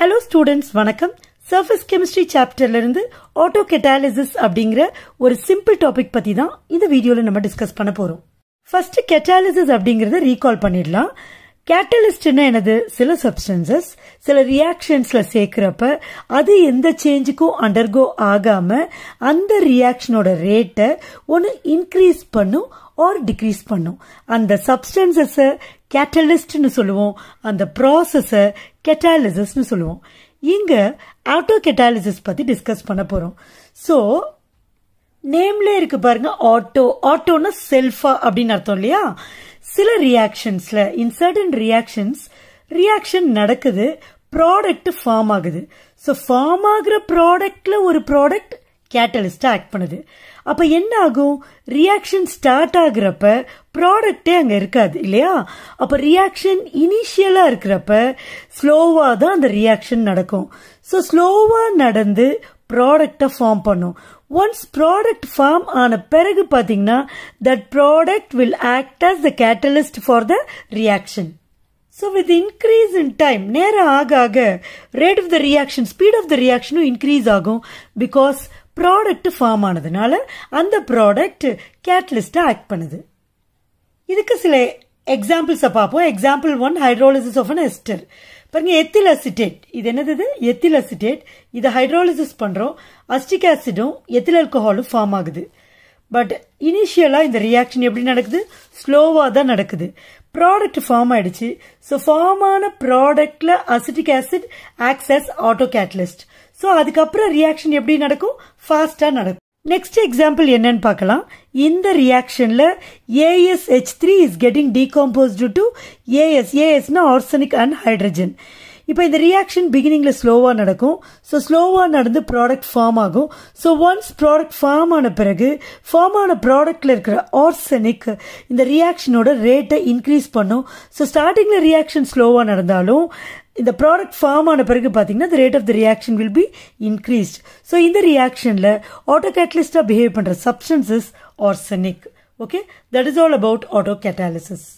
hello students வணக்கம் surface chemistry சாப்டர்ல இருந்து ஆட்டோ கெட்டாலிசிஸ் அப்படிங்கிற ஒரு சிம்பிள் டாபிக் பற்றி தான் இந்த வீடியோவில் நம்ம டிஸ்கஸ் பண்ண போகிறோம் ஃபர்ஸ்ட் கெட்டாலிசிஸ் அப்படிங்கிறத ரீகால் பண்ணிடலாம் கேட்டலிஸ்ட்னா எனது சில சப்ஸ்டன்சஸ் சில ரியாக்ஷன்ஸ்ல சேர்க்கிறப்ப அது எந்த சேஞ்சுக்கும் அண்டர்கோ ஆகாம அந்த ரியாக்ஷனோட ரேட்டை ஒன்று இன்க்ரீஸ் பண்ணும் ஆர் டிக்ரீஸ் பண்ணும் அந்த சப்ஸ்டன்சஸை கேட்டலிஸ்ட்னு சொல்லுவோம் அந்த ப்ராசஸை கெட்டாலிசஸ்னு சொல்லுவோம் இங்கே ஆட்டோ கெட்டாலிசிஸ் பற்றி டிஸ்கஸ் பண்ண போகிறோம் ஸோ நேம்ல இருக்கு பாருங்க ஆட்டோ ஆட்டோன்னா செல்ஃபா அப்படின்னு அர்த்தம் இல்லையா சில ரியாக்ஷன்ஸில் இன் சர்டன் ரியாக்ஷன்ஸ் ரியாக்ஷன் நடக்குது ப்ராடக்ட் ஃபார்ம் ஆகுது ஸோ ஃபார்ம் ஆகுற ப்ராடக்டில் ஒரு ப்ராடக்ட் கேட்டலிஸ்டாக ஆக்ட் பண்ணுது அப்போ என்ன ஆகும் ரியாக்ஷன் ஸ்டார்ட் ஆகுறப்ப ப்ராடக்டே அங்கே இருக்காது இல்லையா அப்போ ரியாக்ஷன் இனிஷியலாக இருக்கிறப்ப ஸ்லோவாக தான் அந்த ரியாக்ஷன் நடக்கும் ஸோ ஸ்லோவாக நடந்து ப்ராடக்டை ஃபார்ம் பண்ணும் ஒன்ஸ் ப்ராடக்ட் ஃபார்ம் ஆன பிறகு பார்த்தீங்கன்னா that product will act as the catalyst for the reaction so with increase in time நேரம் ஆக ஆக rate of the reaction speed of the ரியாக்ஷனும் இன்க்ரீஸ் ஆகும் பிகாஸ் ப்ராடக்ட் ஃபார்ம் ஆனதுனால அந்த ப்ராடக்ட் கேட்டலிஸ்டாக ஆக்ட் பண்ணுது இதுக்கு சில எக்ஸாம்பிள்ஸை பார்ப்போம் example one hydrolysis of an ester பாருங்க எத்தில் அசிட்டேட் இது என்னது எத்தில் அசிட்டேட் இதை ஹைட்ரோலிசிஸ் பண்ணுறோம் அஸ்டிக் ஆசிடும் எத்தில் அல்கோஹாலும் ஃபார்ம் ஆகுது பட் இனிஷியலாக இந்த ரியாக்ஷன் எப்படி நடக்குது ஸ்லோவாக தான் நடக்குது ப்ராடக்ட் ஃபார்ம் ஆயிடுச்சு ஸோ ஃபார்ம் ஆன ப்ராடக்டில் acetic acid acts auto catalyst so அதுக்கப்புறம் ரியாக்ஷன் எப்படி நடக்கும் ஃபாஸ்ட்டாக நடக்கும் நெக்ஸ்ட் எக்ஸாம்பிள் என்னன்னு பார்க்கலாம் இந்த ரியாக்ஷனில் A S H three is getting decomposed to A S ஏஎஸ்னா ஆர்சனிக் அண்ட் ஹைட்ரஜன் இப்போ இந்த ரியாக்ஷன் பிகினிங்கில் ஸ்லோவாக நடக்கும் ஸோ ஸ்லோவாக நடந்து ப்ராடக்ட் ஃபார்ம் ஆகும் ஸோ ஒன்ஸ் ப்ராடக்ட் ஃபார்ம் ஆன பிறகு ஃபார்ம் ஆன ப்ராடக்டில் இருக்கிற ஆர்சனிக் இந்த ரியாக்ஷனோட ரேட்டை இன்க்ரீஸ் பண்ணும் ஸோ ஸ்டார்டிங்கில் ரியாக்ஷன் ஸ்லோவாக நடந்தாலும் இந்த ப்ராடக்ட் ஃபார்ம் ஆன பிறகு பார்த்தீங்கன்னா the rate of the reaction will be increased so இந்த ரியாக்ஷனில் ஆட்டோ கேட்டலிஸ்டாக பிஹேவ் பண்ணுற substances arsenic okay that is all about auto catalysis